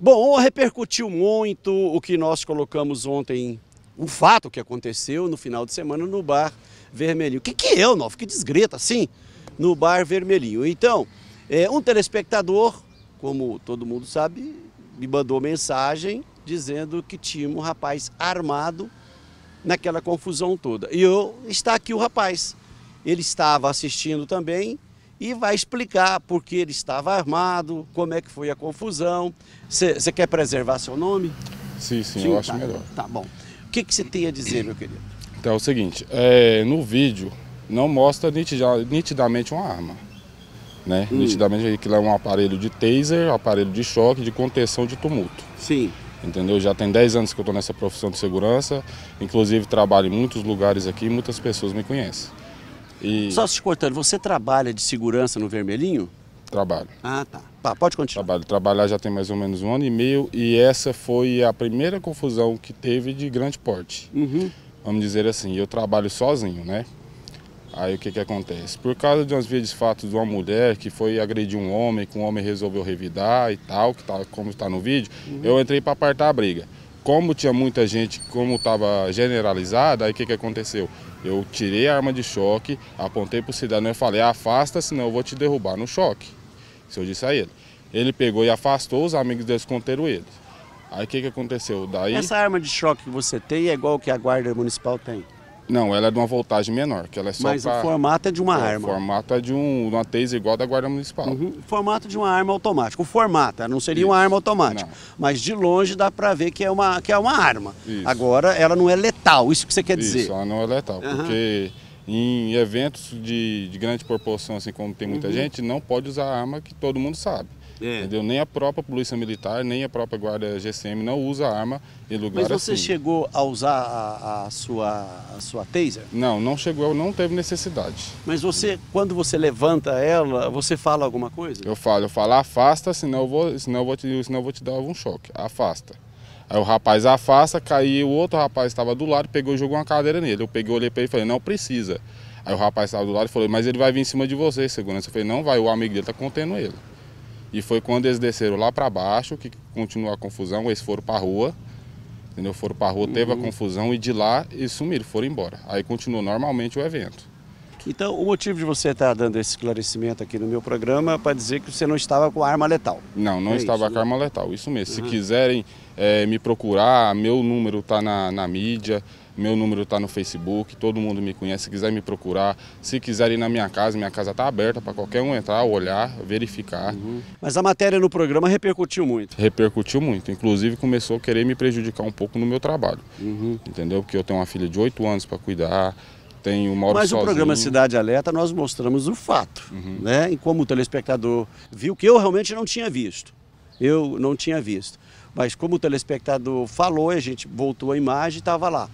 Bom, repercutiu muito o que nós colocamos ontem, o fato que aconteceu no final de semana no bar Vermelhinho. Que que eu, é, Novo? Que desgreta, assim, no bar Vermelhinho. Então, é, um telespectador, como todo mundo sabe, me mandou mensagem dizendo que tinha um rapaz armado naquela confusão toda. E eu, está aqui o rapaz. Ele estava assistindo também e vai explicar por que ele estava armado, como é que foi a confusão. Você quer preservar seu nome? Sim, sim, sim eu tá, acho melhor. Tá bom. O que você tem a dizer, meu querido? Então é o seguinte, é, no vídeo não mostra nitidamente uma arma. Né? Hum. Nitidamente aquilo é um aparelho de taser, aparelho de choque, de contenção de tumulto. Sim. Entendeu? Já tem 10 anos que eu estou nessa profissão de segurança, inclusive trabalho em muitos lugares aqui, muitas pessoas me conhecem. E... Só se cortando, você trabalha de segurança no Vermelhinho? Trabalho. Ah, tá. tá pode continuar. Trabalho. Trabalhar já tem mais ou menos um ano e meio e essa foi a primeira confusão que teve de grande porte. Uhum. Vamos dizer assim, eu trabalho sozinho, né? Aí o que, que acontece? Por causa de umas vias de fato de uma mulher que foi agredir um homem, que um homem resolveu revidar e tal, que tá, como está no vídeo, uhum. eu entrei para apartar a briga como tinha muita gente, como estava generalizada, aí o que, que aconteceu? Eu tirei a arma de choque, apontei para o cidadão e falei, afasta, senão eu vou te derrubar no choque. Isso eu disse a ele. Ele pegou e afastou, os amigos deles ele. Aí o que, que aconteceu? Daí... Essa arma de choque que você tem é igual que a guarda municipal tem? Não, ela é de uma voltagem menor, que ela é só Mas pra... o formato é de uma arma. O formato é de um, uma taser igual da Guarda Municipal. Uhum. O formato de uma arma automática. O formato, não seria Isso. uma arma automática. Não. Mas de longe dá para ver que é uma, que é uma arma. Isso. Agora, ela não é letal, isso que você quer dizer. Isso, ela não é letal, uhum. porque em eventos de, de, grande proporção, assim como tem muita uhum. gente, não pode usar arma que todo mundo sabe. É. Entendeu? Nem a própria polícia militar, nem a própria guarda GCM não usa arma em lugar Mas você assim. chegou a usar a, a, sua, a sua taser? Não, não chegou, não teve necessidade. Mas você, quando você levanta ela, você fala alguma coisa? Eu falo, eu falo, afasta, senão eu vou, senão eu vou, te, senão vou te dar algum choque. Afasta. Aí o rapaz afasta, caiu, o outro rapaz estava do lado, pegou e jogou uma cadeira nele. Eu peguei, olhei para ele e falei, não precisa. Aí o rapaz estava do lado e falou, mas ele vai vir em cima de você, segurança. Eu falei, não vai, o amigo dele está contendo ele. E foi quando eles desceram lá para baixo, que continuou a confusão, eles foram para a rua, entendeu? Foram para a rua, teve a uhum. confusão e de lá eles sumiram, foram embora. Aí continuou normalmente o evento. Então, o motivo de você estar dando esse esclarecimento aqui no meu programa é para dizer que você não estava com arma letal. Não, não é estava isso, com né? arma letal, isso mesmo. Uhum. Se quiserem é, me procurar, meu número está na, na mídia, meu número está no Facebook, todo mundo me conhece. Se quiser me procurar, se quiser ir na minha casa, minha casa está aberta para qualquer um entrar, olhar, verificar. Uhum. Mas a matéria no programa repercutiu muito? Repercutiu muito. Inclusive começou a querer me prejudicar um pouco no meu trabalho. Uhum. Entendeu? Porque eu tenho uma filha de 8 anos para cuidar, tem Mas sozinho. o programa Cidade Alerta nós mostramos o fato, uhum. né? E como o telespectador viu que eu realmente não tinha visto. Eu não tinha visto. Mas como o telespectador falou, a gente voltou a imagem e estava lá.